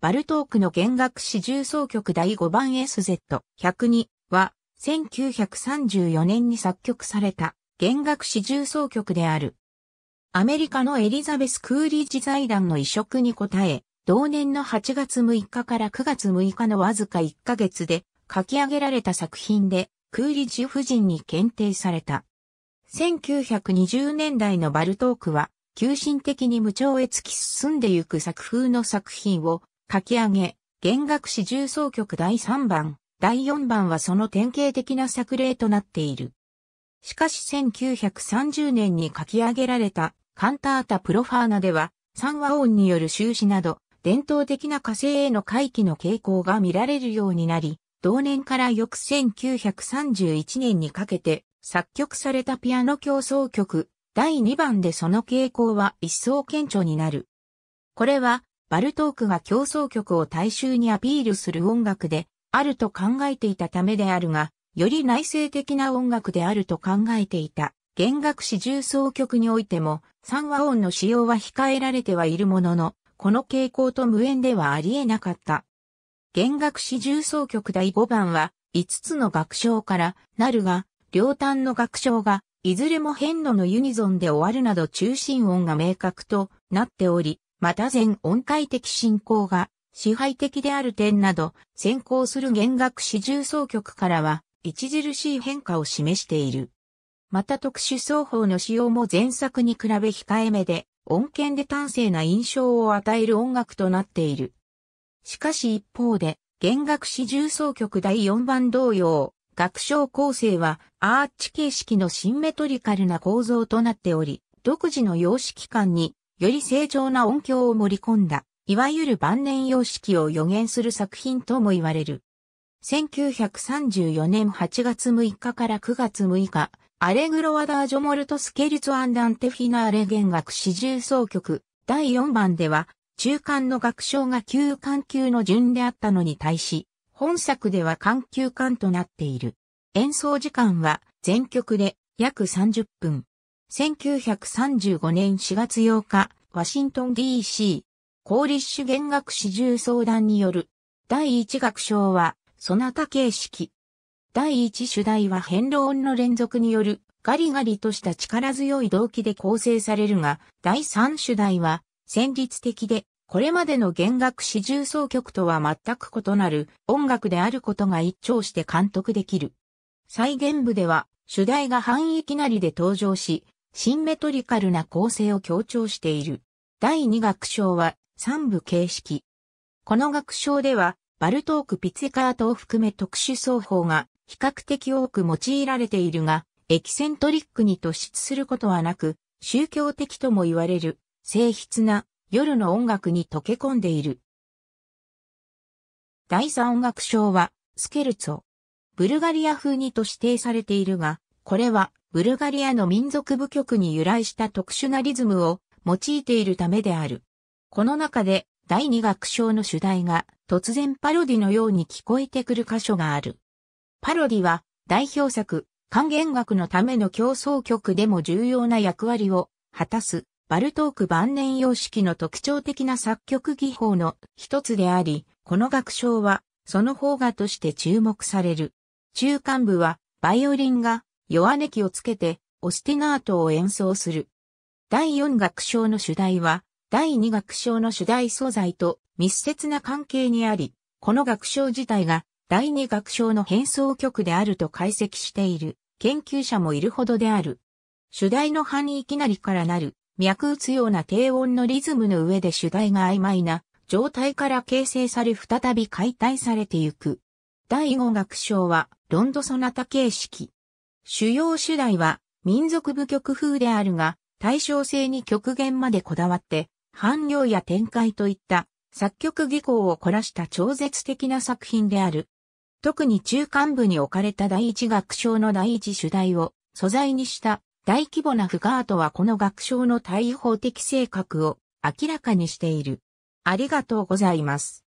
バルトークの弦楽四重奏曲第5番 SZ102 は、1934年に作曲された弦楽四重奏曲である。アメリカのエリザベス・クーリッジ財団の移植に応え、同年の8月6日から9月6日のわずか1ヶ月で書き上げられた作品で、クーリッジ夫人に検定された。1920年代のバルトークは、急進的に無調へ突き進んでいく作風の作品を書き上げ、弦楽史重奏曲第3番、第4番はその典型的な作例となっている。しかし1930年に書き上げられたカンタータプロファーナでは、三和音による終始など、伝統的な火星への回帰の傾向が見られるようになり、同年から翌1931年にかけて作曲されたピアノ競争曲第2番でその傾向は一層顕著になる。これはバルトークが競争曲を大衆にアピールする音楽であると考えていたためであるが、より内政的な音楽であると考えていた。弦楽四重奏曲においても、三和音の使用は控えられてはいるものの、この傾向と無縁ではありえなかった。弦楽四重奏曲第5番は、5つの楽章からなるが、両端の楽章が、いずれも変度のユニゾンで終わるなど中心音が明確となっており、また全音階的進行が支配的である点など、先行する弦楽四重奏曲からは、著しい変化を示している。また特殊奏法の使用も前作に比べ控えめで、音源で端正な印象を与える音楽となっている。しかし一方で、弦楽四重奏曲第4番同様、楽章構成はアーチ形式のシンメトリカルな構造となっており、独自の様式感により正常な音響を盛り込んだ、いわゆる晩年様式を予言する作品とも言われる。1934年8月6日から9月6日、アレグロワダージョモルトスケルツアンダンテフィナーレ弦楽四重奏曲第4番では、中間の楽章が旧環級の順であったのに対し、本作では環級間となっている。演奏時間は全曲で約30分。1935年4月8日、ワシントン DC、ッ立主弦楽四重相談による、第一楽章は、そなた形式。第一主題は変動音の連続による、ガリガリとした力強い動機で構成されるが、第三主題は、戦術的で、これまでの弦楽四重奏曲とは全く異なる音楽であることが一聴して監督できる。再現部では、主題が範囲きなりで登場し、シンメトリカルな構成を強調している。第2楽章は三部形式。この楽章では、バルトーク・ピツェカートを含め特殊奏法が比較的多く用いられているが、エキセントリックに突出することはなく、宗教的とも言われる、静筆な夜の音楽に溶け込んでいる。第3音楽章は、スケルツォ。ブルガリア風にと指定されているが、これはブルガリアの民族部局に由来した特殊なリズムを用いているためである。この中で第二楽章の主題が突然パロディのように聞こえてくる箇所がある。パロディは代表作、還元楽のための競争曲でも重要な役割を果たすバルトーク晩年様式の特徴的な作曲技法の一つであり、この楽章はその方がとして注目される。中間部はバイオリンが弱音きをつけて、オスティナートを演奏する。第四楽章の主題は、第二楽章の主題素材と密接な関係にあり、この楽章自体が第二楽章の変奏曲であると解析している研究者もいるほどである。主題の範囲いきなりからなる脈打つような低音のリズムの上で主題が曖昧な状態から形成され再び解体されていく。第五楽章はロンドソナタ形式。主要主題は民族舞曲風であるが、対称性に極限までこだわって、反量や展開といった作曲技巧を凝らした超絶的な作品である。特に中間部に置かれた第一楽章の第一主題を素材にした大規模なフガートはこの楽章の対応的性格を明らかにしている。ありがとうございます。